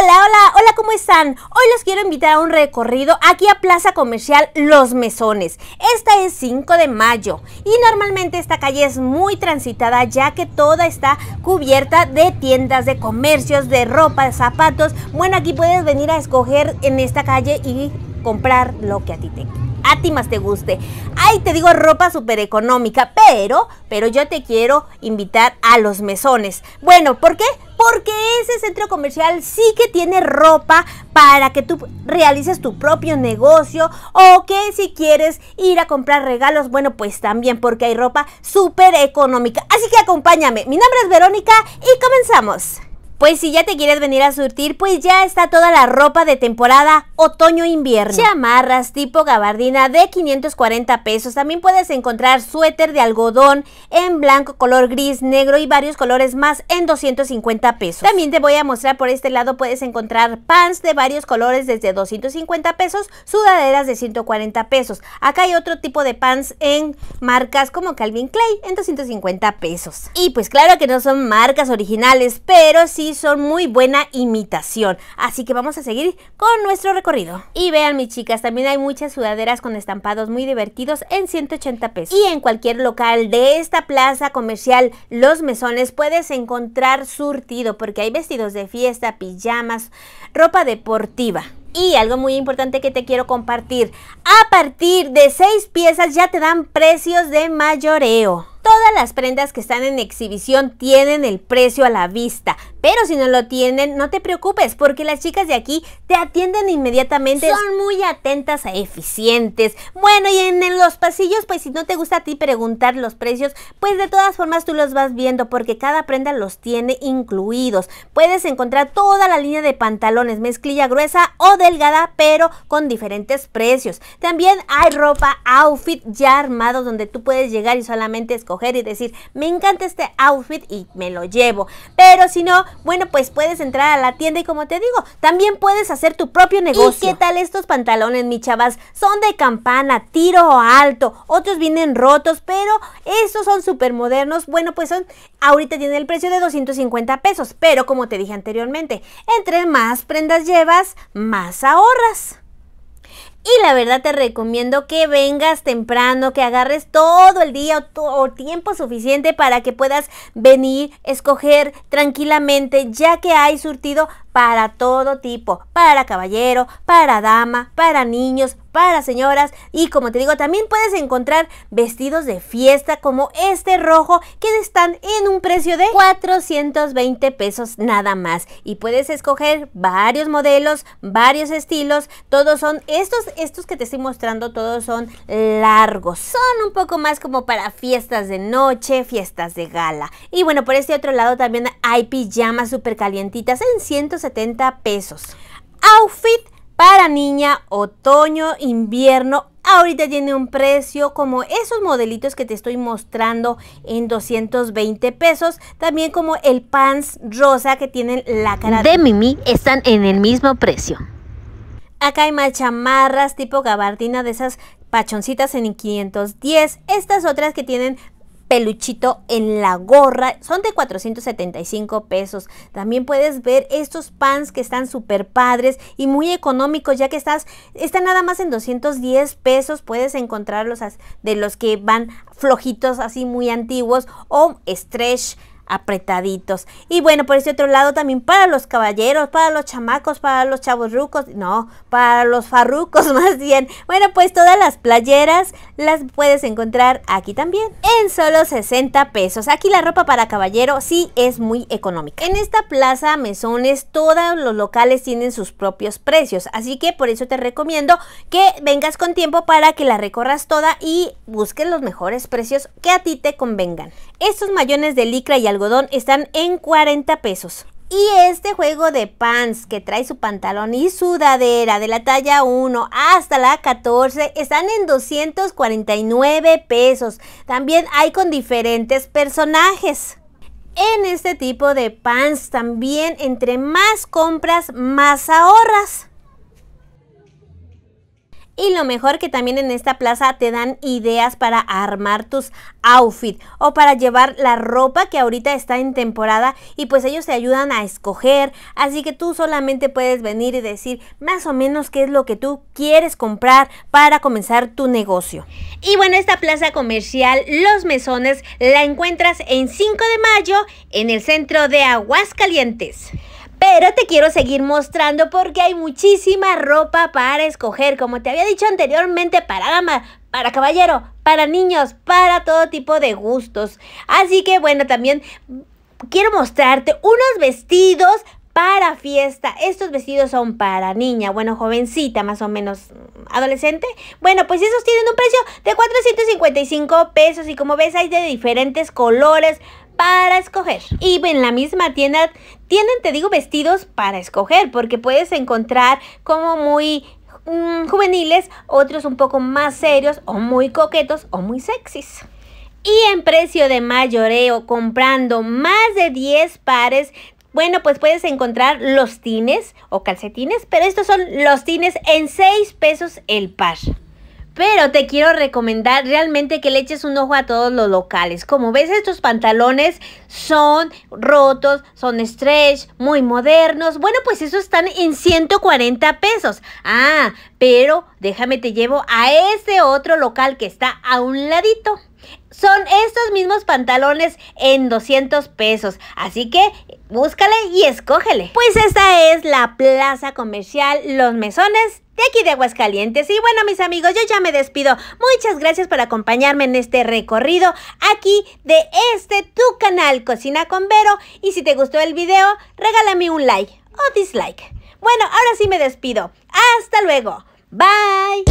Hola, hola, hola, ¿cómo están? Hoy los quiero invitar a un recorrido aquí a Plaza Comercial Los Mesones. Esta es 5 de mayo y normalmente esta calle es muy transitada ya que toda está cubierta de tiendas, de comercios, de ropa, de zapatos. Bueno, aquí puedes venir a escoger en esta calle y comprar lo que a ti te más te guste. Ahí te digo ropa súper económica, pero, pero yo te quiero invitar a los mesones. Bueno, ¿por qué? Porque ese centro comercial sí que tiene ropa para que tú realices tu propio negocio o que si quieres ir a comprar regalos, bueno, pues también porque hay ropa súper económica. Así que acompáñame. Mi nombre es Verónica y comenzamos. Pues si ya te quieres venir a surtir, pues ya está toda la ropa de temporada otoño-invierno. Chamarras tipo gabardina de 540 pesos. También puedes encontrar suéter de algodón en blanco, color gris, negro y varios colores más en 250 pesos. También te voy a mostrar por este lado puedes encontrar pants de varios colores desde 250 pesos, sudaderas de 140 pesos. Acá hay otro tipo de pants en marcas como Calvin Clay en 250 pesos. Y pues claro que no son marcas originales, pero sí son muy buena imitación. Así que vamos a seguir con nuestro recorrido. Y vean mis chicas, también hay muchas sudaderas con estampados muy divertidos en 180 pesos. Y en cualquier local de esta plaza comercial Los Mesones puedes encontrar surtido porque hay vestidos de fiesta, pijamas, ropa deportiva. Y algo muy importante que te quiero compartir, a partir de 6 piezas ya te dan precios de mayoreo. Todas las prendas que están en exhibición tienen el precio a la vista, pero si no lo tienen, no te preocupes porque las chicas de aquí te atienden inmediatamente, son muy atentas a e eficientes. Bueno, y en, los pasillos, pues si no te gusta a ti preguntar los precios, pues de todas formas tú los vas viendo porque cada prenda los tiene incluidos. Puedes encontrar toda la línea de pantalones, mezclilla gruesa o delgada, pero con diferentes precios. También hay ropa outfit ya armado donde tú puedes llegar y solamente escoger y decir, me encanta este outfit y me lo llevo. Pero si no, bueno, pues puedes entrar a la tienda y como te digo, también puedes hacer tu propio negocio. ¿Y qué tal estos pantalones, mi chavas? Son de campana, tiro alto, otros vienen rotos, pero estos son súper modernos. Bueno, pues son, ahorita tienen el precio de 250 pesos, pero como te dije anteriormente, entre más prendas llevas, más ahorras. Y la verdad te recomiendo que vengas temprano, que agarres todo el día o, tiempo suficiente para que puedas venir, escoger tranquilamente, ya que hay surtido para todo tipo, para caballero, para dama, para niños, para señoras y como te digo también puedes encontrar vestidos de fiesta como este rojo que están en un precio de 420 pesos nada más y puedes escoger varios modelos, varios estilos, todos son estos, estos que te estoy mostrando todos son largos, son un poco más como para fiestas de noche, fiestas de gala y bueno por este otro lado también hay pijamas súper calientitas en 160 pesos. Outfit para niña, otoño, invierno, ahorita tiene un precio como esos modelitos que te estoy mostrando en 220 pesos. También como el pants rosa que tienen la cara de Mimi están en el mismo precio. Acá hay más chamarras tipo gabardina de esas pachoncitas en 510. Estas otras que tienen peluchito en la gorra. Son de 475 pesos. También puedes ver estos pants que están súper padres y muy económicos ya que estás, están nada más en 210 pesos. Puedes encontrarlos de los que van flojitos así muy antiguos o stretch apretaditos. Y bueno, por ese otro lado también para los caballeros, para los chamacos, para los chavos rucos, no, para los farrucos más bien. Bueno, pues todas las playeras las puedes encontrar aquí también en solo 60 pesos. Aquí la ropa para caballero sí es muy económica. En esta plaza Mesones todos los locales tienen sus propios precios, así que por eso te recomiendo que vengas con tiempo para que la recorras toda y busques los mejores precios que a ti te convengan. Estos mayones de licra y al están en 40 pesos. Y este juego de pants que trae su pantalón y sudadera de la talla 1 hasta la 14 están en 249 pesos. También hay con diferentes personajes. En este tipo de pants también entre más compras más ahorras. Y lo mejor que también en esta plaza te dan ideas para armar tus outfit o para llevar la ropa que ahorita está en temporada y pues ellos te ayudan a escoger. Así que tú solamente puedes venir y decir más o menos qué es lo que tú quieres comprar para comenzar tu negocio. Y bueno, esta plaza comercial Los Mesones la encuentras en 5 de mayo en el centro de Aguascalientes. Pero te quiero seguir mostrando porque hay muchísima ropa para escoger, como te había dicho anteriormente, para dama, para caballero, para niños, para todo tipo de gustos. Así que bueno, también quiero mostrarte unos vestidos para fiesta. Estos vestidos son para niña, bueno, jovencita, más o menos mm, adolescente. Bueno, pues esos tienen un precio de 455 pesos y como ves hay de diferentes colores para escoger. Y en la misma tienda tienen, te digo, vestidos para escoger porque puedes encontrar como muy mm, juveniles, otros un poco más serios o muy coquetos o muy sexys. Y en precio de mayoreo, comprando más de 10 pares, bueno, pues puedes encontrar los tines o calcetines, pero estos son los tines en 6 pesos el par. Pero te quiero recomendar realmente que le eches un ojo a todos los locales. Como ves, estos pantalones son rotos, son stretch, muy modernos. Bueno, pues esos están en 140 pesos. Ah, pero déjame te llevo a este otro local que está a un ladito. Son estos mismos pantalones en 200 pesos. Así que búscale y escógele. Pues esta es la plaza comercial Los Mesones de aquí de Aguascalientes. Y bueno, mis amigos, yo ya me despido. Muchas gracias por acompañarme en este recorrido aquí de este tu canal Cocina con Vero. Y si te gustó el video, regálame un like o dislike. Bueno, ahora sí me despido. Hasta luego. Bye.